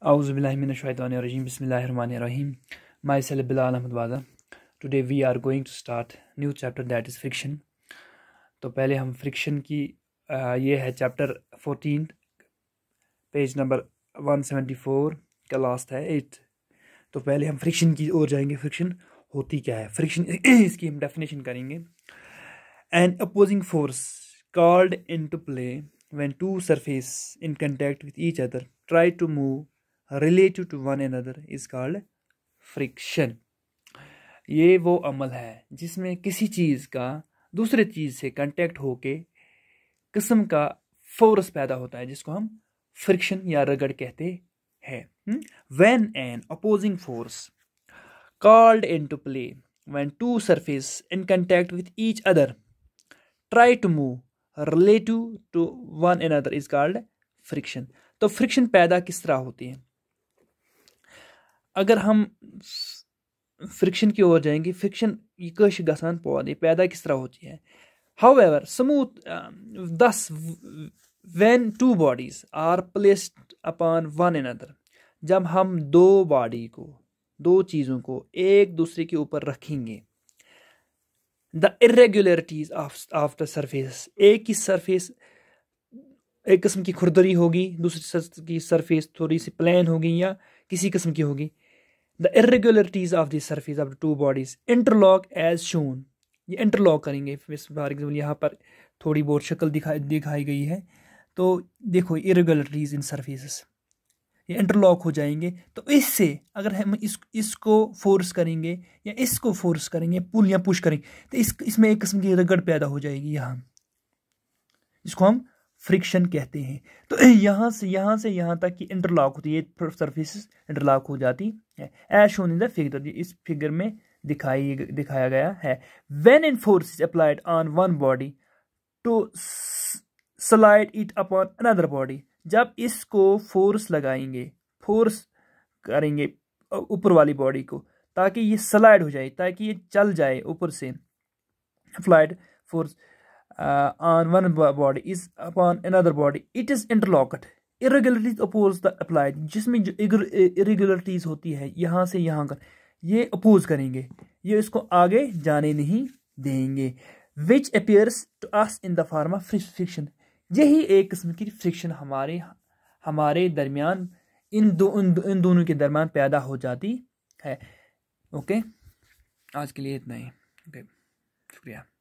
Auzubillahiminashaitanirajim, bismillahirrahmanirrahim. Myself Bilal Ahmed Wada. Today we are going to start new chapter that is friction. तो पहले हम friction की ये है chapter fourteen page number one seventy four का last है एट तो पहले हम फ्रिक्शन की ओर जाएंगे फ्रिक्शन होती क्या है फ्रिक्शन इसकी हम डेफिनेशन करेंगे an opposing force called into play when two surface in contact with each other try to move relative to one another is called friction ये वो अमल है जिसमें किसी चीज़ का दूसरे चीज़ से कंटेक्ट होके किस्म का फोर्स पैदा होता है जिसको हम फ्रिक्शन या रगड़ कहते हैं when an opposing force called into play when two surface in contact with each other try to move relative to one another is called friction तो फ्रिक्शन पैदा किस तरह होती है अगर हम फ्रिक्शन की ओर जाएंगे फ्रिक्शन ये कश गसान पौधे पैदा किस तरह होती है however smooth thus when two bodies are placed upon one another जब हम दो बॉडी को दो चीज़ों को एक दूसरे के ऊपर रखेंगे the irregularities of the surface एक ही सरफेस एक किस्म की खुरदरी होगी दूसरी की सरफेस थोड़ी सी प्लान होगी या किसी किस्म की होगी the irregularities of this surface of two bodies interlock as shown ये इंटरलॉक करेंगे फॉर एग्जाम्पल यहाँ पर थोड़ी बहुत शक्ल दिखाई दिखाई गई है तो देखो इरेगुलरिटीज़ इन सर्फेसिस ये इंटरलॉक हो जाएंगे तो इससे अगर हम इस इसको फोर्स करेंगे या इसको फोर्स करेंगे पुल या पुश करेंगे तो इस इसमें एक किस्म की रगड़ पैदा हो जाएगी यहाँ इसको हम फ्रिक्शन कहते हैं तो यहाँ से यहाँ से यहाँ तक कि इंटरलॉक होती है सर्फिस इंटरलॉक हो जाती है एश होने द फिगर इस फिगर में दिखाई दिखाया गया है when in force applied on one body to slide it upon another body जब इसको फोर्स लगाएंगे फोर्स करेंगे ऊपर वाली बॉडी को ताकि ये स्लाइड हो जाए ताकि ये चल जाए ऊपर से applied force uh, on one body is upon another body it is interlocked irregularities oppose the applied जिसमें जो irregularities होती है यहाँ से यहाँ कर ये oppose करेंगे ये इसको आगे जाने नहीं देंगे which appears to us in the form of friction यही एक किस्म की फ्रिक्शन हमारे हमारे दरमियान इन दो इन, दो, इन दोनों के दरमियान पैदा हो जाती है ओके आज के लिए इतना ही ओके शुक्रिया